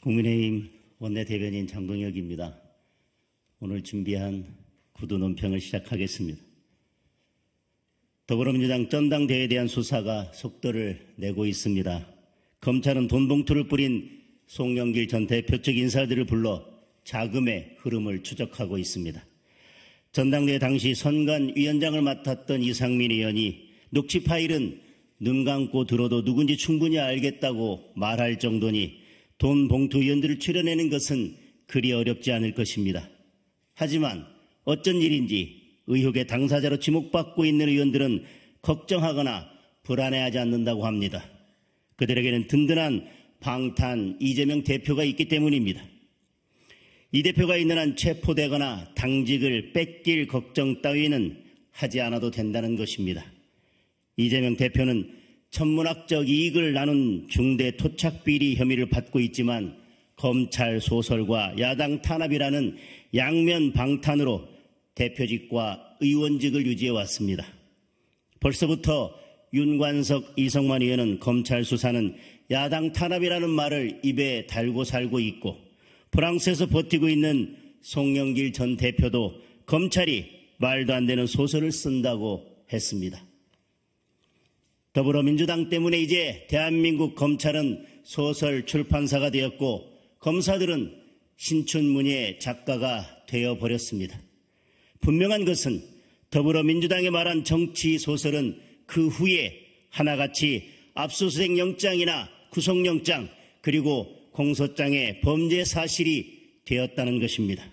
국민의힘 원내대변인 장동혁입니다. 오늘 준비한 구두 논평을 시작하겠습니다. 더불어민주당 전당대회에 대한 수사가 속도를 내고 있습니다. 검찰은 돈 봉투를 뿌린 송영길 전 대표 측 인사들을 불러 자금의 흐름을 추적하고 있습니다. 전당대회 당시 선관위원장을 맡았던 이상민 의원이 녹취 파일은 눈 감고 들어도 누군지 충분히 알겠다고 말할 정도니 돈 봉투 연들을 출연내는 것은 그리 어렵지 않을 것입니다. 하지만 어쩐 일인지 의혹의 당사자로 지목받고 있는 의원들은 걱정하거나 불안해하지 않는다고 합니다. 그들에게는 든든한 방탄 이재명 대표가 있기 때문입니다. 이 대표가 있는 한 체포되거나 당직을 뺏길 걱정 따위는 하지 않아도 된다는 것입니다. 이재명 대표는 천문학적 이익을 나눈 중대 토착비리 혐의를 받고 있지만 검찰 소설과 야당 탄압이라는 양면 방탄으로 대표직과 의원직을 유지해 왔습니다. 벌써부터 윤관석, 이성만 의원은 검찰 수사는 야당 탄압이라는 말을 입에 달고 살고 있고 프랑스에서 버티고 있는 송영길 전 대표도 검찰이 말도 안 되는 소설을 쓴다고 했습니다. 더불어민주당 때문에 이제 대한민국 검찰은 소설 출판사가 되었고 검사들은 신춘문예 작가가 되어버렸습니다. 분명한 것은 더불어민주당이 말한 정치 소설은 그 후에 하나같이 압수수색 영장이나 구속영장 그리고 공소장의 범죄 사실이 되었다는 것입니다.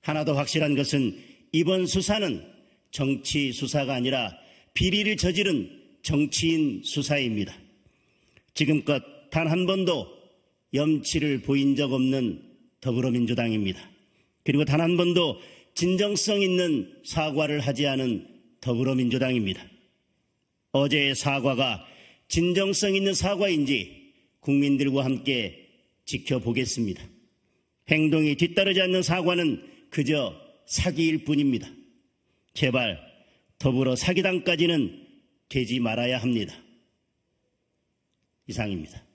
하나 더 확실한 것은 이번 수사는 정치 수사가 아니라 비리를 저지른 정치인 수사입니다. 지금껏 단 한 번도 염치를 보인 적 없는 더불어민주당입니다. 그리고 단 한 번도 진정성 있는 사과를 하지 않은 더불어민주당입니다. 어제의 사과가 진정성 있는 사과인지 국민들과 함께 지켜보겠습니다. 행동이 뒤따르지 않는 사과는 그저 사기일 뿐입니다. 제발 더불어 사기당까지는 되지 말아야 합니다. 이상입니다.